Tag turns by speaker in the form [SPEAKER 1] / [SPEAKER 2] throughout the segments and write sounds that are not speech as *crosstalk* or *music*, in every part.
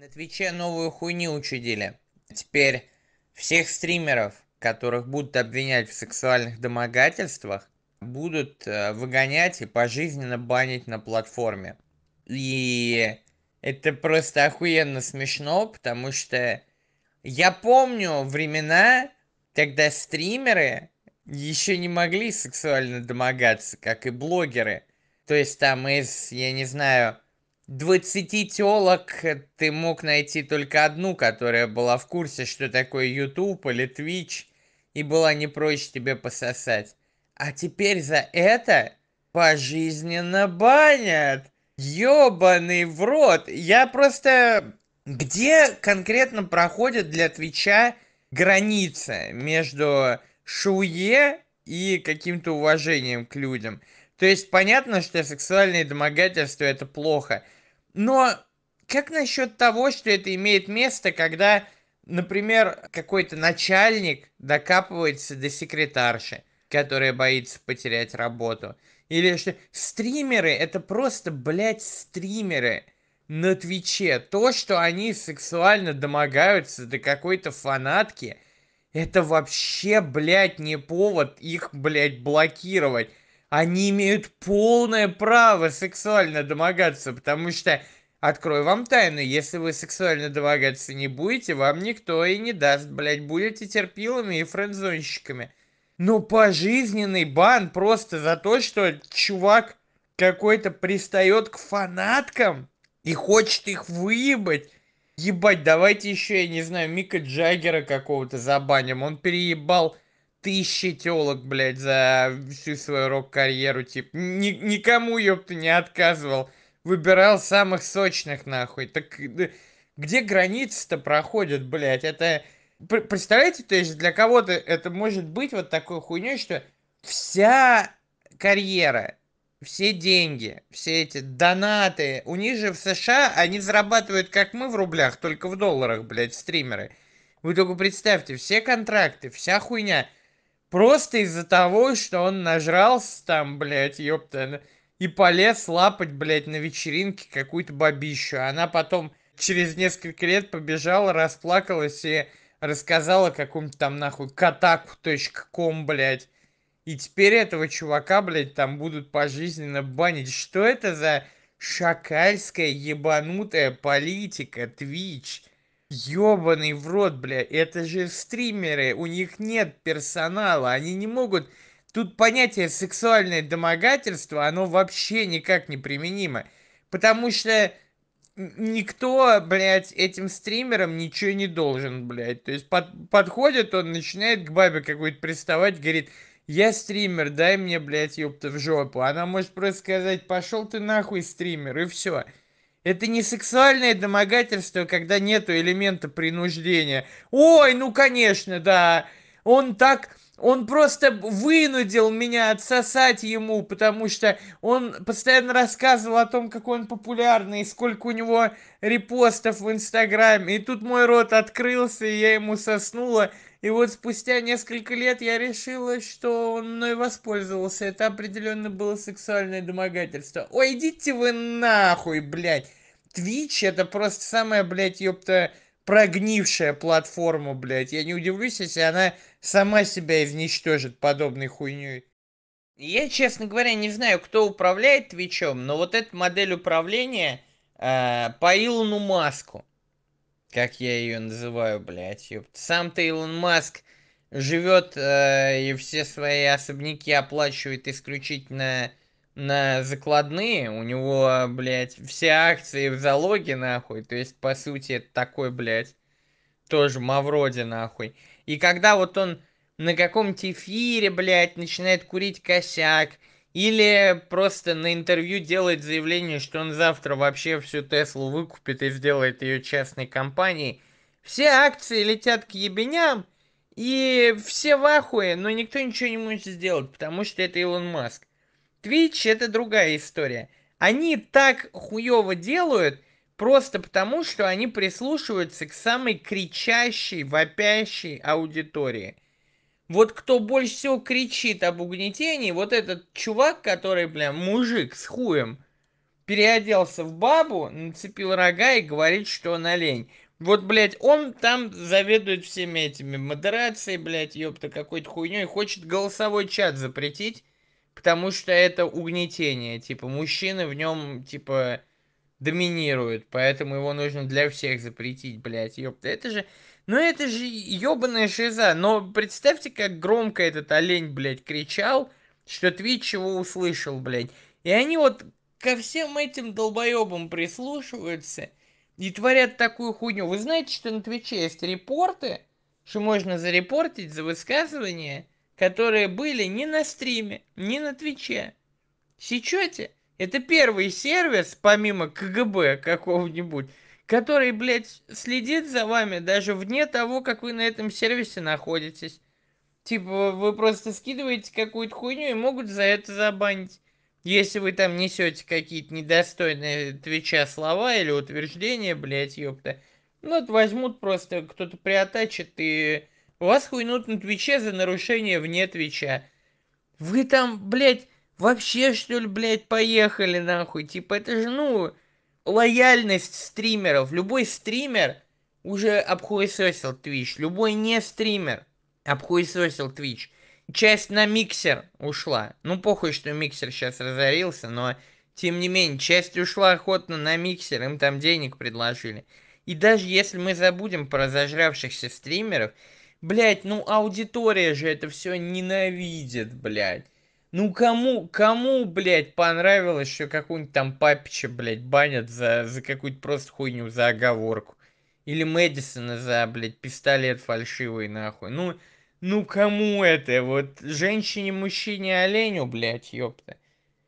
[SPEAKER 1] на твиче новую хуйню учудили теперь всех стримеров которых будут обвинять в сексуальных домогательствах будут э, выгонять и пожизненно банить на платформе и это просто охуенно смешно потому что я помню времена когда стримеры еще не могли сексуально домогаться как и блогеры то есть там из я не знаю 20 телок ты мог найти только одну, которая была в курсе, что такое YouTube или Twitch, и была не прочь тебе пососать. А теперь за это пожизненно банят. Ёбаный в рот. Я просто... Где конкретно проходит для Твича граница между шуе и каким-то уважением к людям? То есть понятно, что сексуальные домогательства это плохо – но как насчет того, что это имеет место, когда, например, какой-то начальник докапывается до секретарши, которая боится потерять работу? Или что стримеры это просто, блядь, стримеры на Твиче. То, что они сексуально домогаются до какой-то фанатки, это вообще, блядь, не повод их, блядь, блокировать они имеют полное право сексуально домогаться, потому что, открою вам тайну, если вы сексуально домогаться не будете, вам никто и не даст, блядь, будете терпилами и френдзонщиками. Но пожизненный бан просто за то, что чувак какой-то пристает к фанаткам и хочет их выебать. Ебать, давайте еще, я не знаю, Мика Джаггера какого-то забаним. Он переебал тысячи телок, блядь, за всю свою рок-карьеру, типа, ни, никому, ёпта, не отказывал. Выбирал самых сочных, нахуй. Так где границы-то проходят, блядь? Это... Представляете, то есть для кого-то это может быть вот такой хуйней, что вся карьера, все деньги, все эти донаты, у них же в США они зарабатывают, как мы в рублях, только в долларах, блядь, стримеры. Вы только представьте, все контракты, вся хуйня – Просто из-за того, что он нажрался там, блядь, ёпта, и полез лапать, блядь, на вечеринке какую-то бабищу. Она потом через несколько лет побежала, расплакалась и рассказала какому-то там нахуй катаку.ком, блядь. И теперь этого чувака, блядь, там будут пожизненно банить. Что это за шакальская ебанутая политика, Твич? Ёбаный в рот бля это же стримеры у них нет персонала они не могут тут понятие сексуальное домогательство оно вообще никак не применимо потому что никто, блядь, этим стримерам ничего не должен, блядь. То есть под, подходит он, начинает к бабе какой-то приставать, говорит, я стример, дай мне, блядь, ёпта в жопу. Она может просто сказать, пошел ты нахуй, стример, и все. Это не сексуальное домогательство, когда нету элемента принуждения. Ой, ну конечно, да. Он так, он просто вынудил меня отсосать ему, потому что он постоянно рассказывал о том, какой он популярный, и сколько у него репостов в Инстаграме. И тут мой рот открылся, и я ему соснула и вот спустя несколько лет я решила, что он мной воспользовался. Это определенно было сексуальное домогательство. Ой, идите вы нахуй, блядь. Твич это просто самая, блядь, ёпта, прогнившая платформа, блядь. Я не удивлюсь, если она сама себя изничтожит подобной хуйней. Я, честно говоря, не знаю, кто управляет Твичом, но вот эта модель управления э, по Илону Маску как я ее называю блядь ёпта сам-то илон маск живёт э, и все свои особняки оплачивает исключительно на закладные у него блядь все акции в залоге нахуй то есть по сути это такой блядь тоже мавроди нахуй и когда вот он на каком-то эфире блядь начинает курить косяк или просто на интервью делает заявление, что он завтра вообще всю Теслу выкупит и сделает ее частной компанией. Все акции летят к ебеням, и все в ахуе, но никто ничего не может сделать, потому что это Илон Маск. Твич это другая история. Они так хуево делают, просто потому что они прислушиваются к самой кричащей, вопящей аудитории – вот кто больше всего кричит об угнетении, вот этот чувак, который, бля, мужик с хуем, переоделся в бабу, нацепил рога и говорит, что он олень. Вот, блядь, он там заведует всеми этими модерацией, блядь, ёпта, какой-то хуйней, хочет голосовой чат запретить, потому что это угнетение, типа, мужчины в нем, типа, доминируют, поэтому его нужно для всех запретить, блядь, ёпта, это же ну это же ёбаная шиза. Но представьте, как громко этот олень, блядь, кричал, что Твич его услышал, блядь. И они вот ко всем этим долбоебам прислушиваются и творят такую хуйню. Вы знаете, что на Твиче есть репорты, что можно зарепортить за высказывания, которые были не на стриме, не на Твиче. Сечете? Это первый сервис, помимо КГБ какого-нибудь, который, блядь, следит за вами даже вне того, как вы на этом сервисе находитесь. Типа, вы просто скидываете какую-то хуйню и могут за это забанить. Если вы там несете какие-то недостойные твича слова или утверждения, блядь, ёпта. Ну, это возьмут просто, кто-то приотачит и вас хуйнут на твиче за нарушение вне твича. Вы там, блядь, вообще, что ли, блядь, поехали нахуй? Типа, это же, ну, лояльность стримеров. Любой стример уже обхуесосил Twitch. Любой не стример обхуесосил Twitch. Часть на миксер ушла. Ну, похуй, что миксер сейчас разорился, но тем не менее, часть ушла охотно на миксер, им там денег предложили. И даже если мы забудем про зажравшихся стримеров, блядь, ну аудитория же это все ненавидит, блядь. Ну кому, кому, блядь, понравилось, что какую-нибудь там папича, блядь, банят за, за какую нибудь просто хуйню, за оговорку. Или Мэдисона за, блядь, пистолет фальшивый, нахуй. Ну, ну кому это? Вот женщине, мужчине, оленю, блядь, ёпта.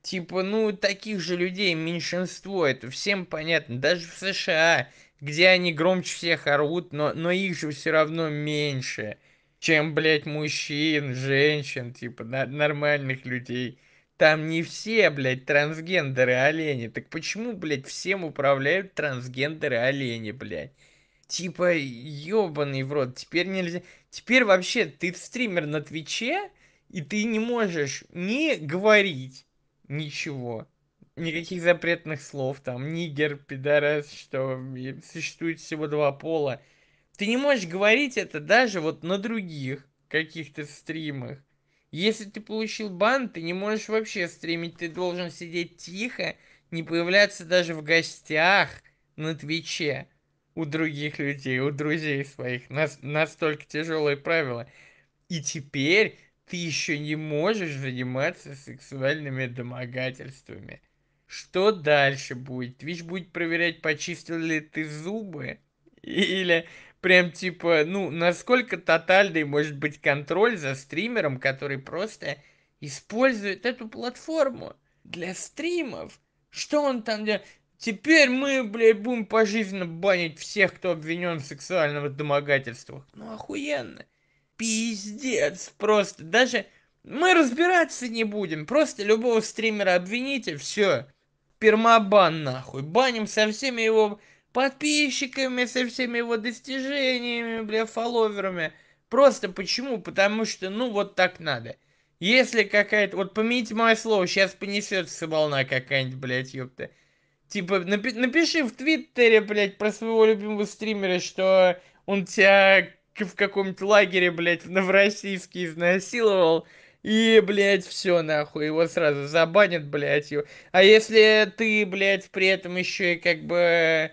[SPEAKER 1] Типа, ну, таких же людей меньшинство, это всем понятно. Даже в США, где они громче всех орут, но, но их же все равно меньше чем блять мужчин женщин типа нормальных людей там не все блять трансгендеры олени так почему блять всем управляют трансгендеры олени блять типа ёбаный в рот теперь нельзя теперь вообще ты стример на твиче и ты не можешь не говорить ничего никаких запретных слов там нигер пидорас что существует всего два пола ты не можешь говорить это даже вот на других каких-то стримах. Если ты получил бан, ты не можешь вообще стримить, ты должен сидеть тихо, не появляться даже в гостях на Твиче у других людей, у друзей своих. Нас, настолько тяжелые правила. И теперь ты еще не можешь заниматься сексуальными домогательствами. Что дальше будет? Твич будет проверять, почистил ли ты зубы или прям типа, ну, насколько тотальный может быть контроль за стримером, который просто использует эту платформу для стримов. Что он там делает? Теперь мы, блядь, будем пожизненно банить всех, кто обвинен в сексуальном домогательстве? Ну, охуенно. Пиздец, просто. Даже мы разбираться не будем. Просто любого стримера обвините, все. Пермабан нахуй. Баним со всеми его подписчиками, со всеми его достижениями, бля, фолловерами. Просто почему? Потому что, ну, вот так надо. Если какая-то... Вот помяните мое слово, сейчас понесется волна какая-нибудь, блядь, ёпта. Типа, напи напиши в Твиттере, блядь, про своего любимого стримера, что он тебя в каком-нибудь лагере, блядь, в российский изнасиловал. И, блядь, все нахуй, его сразу забанят, блядь. Его. А если ты, блядь, при этом еще и как бы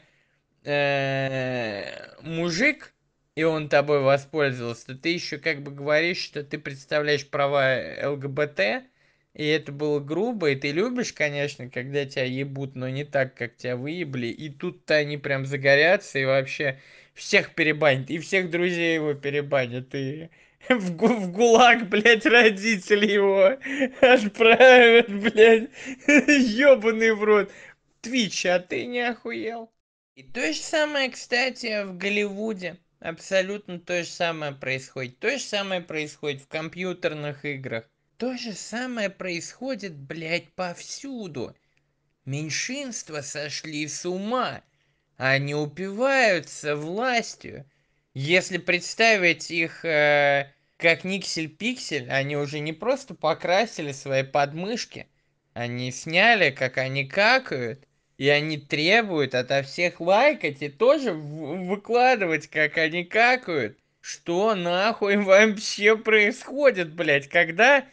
[SPEAKER 1] Э, мужик, и он тобой воспользовался, ты еще как бы говоришь, что ты представляешь права ЛГБТ, и это было грубо, и ты любишь, конечно, когда тебя ебут, но не так, как тебя выебли, и тут-то они прям загорятся, и вообще всех перебанят, и всех друзей его перебанят, и *laughs* в, гу в ГУЛАГ, блядь, родители его отправят, блядь, ебаный *laughs* в рот. Твич, а ты не охуел? и то же самое кстати в голливуде абсолютно то же самое происходит то же самое происходит в компьютерных играх то же самое происходит блять повсюду меньшинства сошли с ума они упиваются властью если представить их э, как никсель пиксель они уже не просто покрасили свои подмышки они сняли как они какают и они требуют ото всех лайкать и тоже выкладывать, как они какают. Что нахуй *laughs* вообще происходит, блядь, когда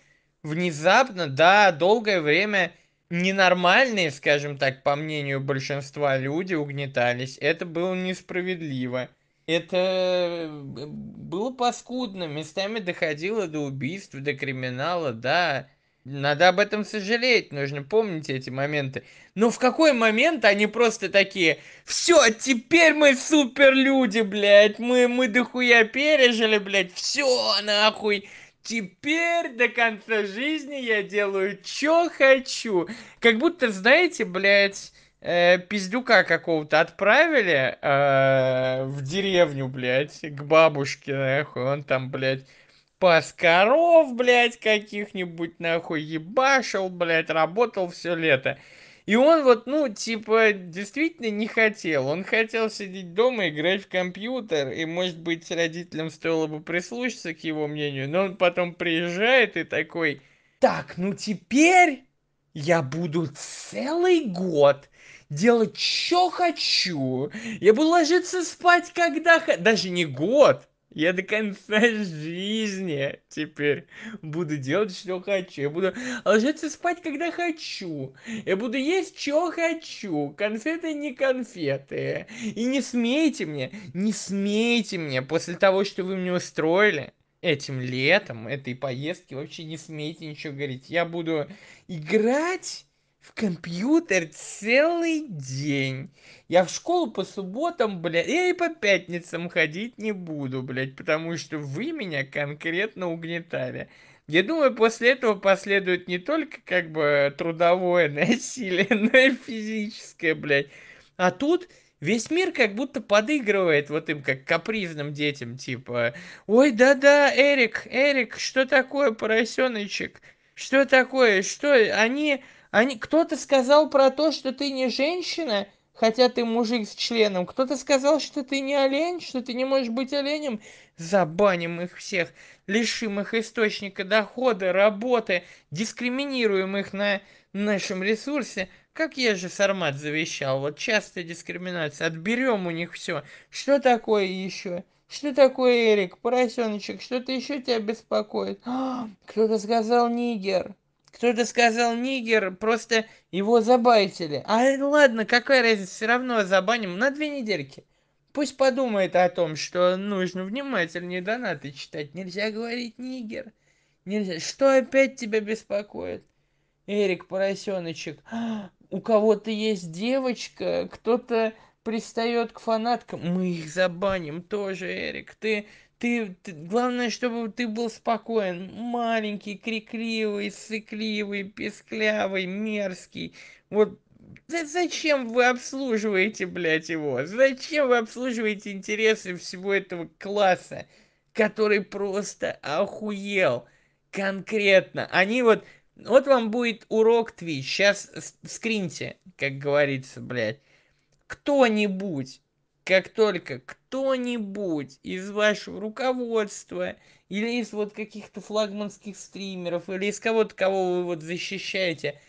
[SPEAKER 1] внезапно, да, долгое время ненормальные, скажем так, по мнению большинства люди угнетались. Это было несправедливо. Это э, было паскудно, местами доходило до убийств, до криминала, да, надо об этом сожалеть, нужно помнить эти моменты. Но ну, в какой момент они просто такие, все, а теперь мы суперлюди, блядь, мы, мы дохуя пережили, блядь, все, нахуй. Теперь до конца жизни я делаю, что хочу. Как будто, знаете, блядь, э, пиздюка какого-то отправили э, в деревню, блядь, к бабушке, нахуй, он там, блядь, паскаров, блядь, каких-нибудь, нахуй, ебашил, блядь, работал все лето. И он вот, ну, типа, действительно не хотел. Он хотел сидеть дома, играть в компьютер, и, может быть, родителям стоило бы прислушаться к его мнению, но он потом приезжает и такой, так, ну теперь я буду целый год делать, что хочу. Я буду ложиться спать, когда... Даже не год, я до конца жизни теперь буду делать что хочу я буду ложиться спать когда хочу я буду есть что хочу конфеты не конфеты и не смейте мне не смейте мне после того что вы мне устроили этим летом этой поездки вообще не смейте ничего говорить я буду играть в компьютер целый день я в школу по субботам блядь я и по пятницам ходить не буду блядь потому что вы меня конкретно угнетали я думаю после этого последует не только как бы трудовое *laughs* насилие но и физическое блядь а тут Весь мир как будто подыгрывает вот им, как капризным детям, типа, ой, да-да, Эрик, Эрик, что такое, поросеночек? Что такое? Что? Они они, кто-то сказал про то, что ты не женщина, хотя ты мужик с членом. Кто-то сказал, что ты не олень, что ты не можешь быть оленем. Забаним их всех, лишим их источника дохода, работы, дискриминируем их на нашем ресурсе. Как я же Сармат завещал, вот частая дискриминация, отберем у них все. Что такое еще? Что такое Эрик, поросеночек, что-то еще тебя беспокоит? А, кто-то сказал Нигер кто-то сказал нигер, просто его забайтили. А ладно, какая разница, все равно забаним на две недельки. Пусть подумает о том, что нужно внимательнее донаты читать. Нельзя говорить нигер. Нельзя. Что опять тебя беспокоит? Эрик Поросеночек. А, у кого-то есть девочка, кто-то пристает к фанаткам. Мы их забаним тоже, Эрик. Ты ты, ты главное, чтобы ты был спокоен. Маленький, крикливый, сыкливый, песклявый, мерзкий. Вот да зачем вы обслуживаете, блядь, его? Зачем вы обслуживаете интересы всего этого класса, который просто охуел конкретно? Они вот... Вот вам будет урок Twitch. Сейчас скриньте, как говорится, блядь. Кто-нибудь как только кто-нибудь из вашего руководства или из вот каких-то флагманских стримеров, или из кого-то, кого вы вот защищаете,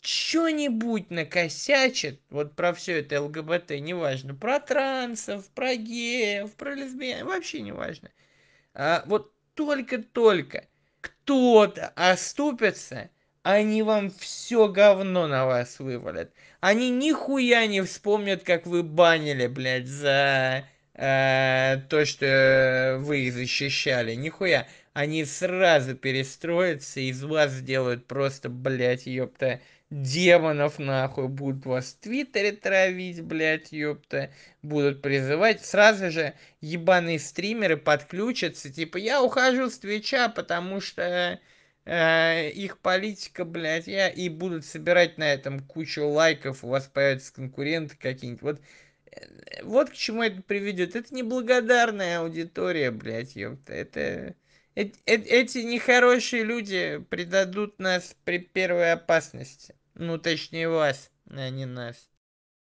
[SPEAKER 1] что-нибудь накосячит, вот про все это ЛГБТ, неважно, про трансов, про геев, про лесбиян, вообще неважно. А, вот только-только кто-то оступится – они вам все говно на вас вывалят. Они нихуя не вспомнят, как вы банили, блядь, за э, то, что вы их защищали. Нихуя. Они сразу перестроятся, из вас сделают просто, блядь, ёпта, демонов нахуй. Будут вас в Твиттере травить, блядь, ёпта. Будут призывать. Сразу же ебаные стримеры подключатся. Типа, я ухожу с Твича, потому что... Э, их политика, блядь, я и будут собирать на этом кучу лайков, у вас появятся конкуренты какие-нибудь. Вот, э, вот к чему это приведет. Это неблагодарная аудитория, блядь, ёпта. Это... Эти, э, эти нехорошие люди предадут нас при первой опасности. Ну, точнее, вас, а не нас.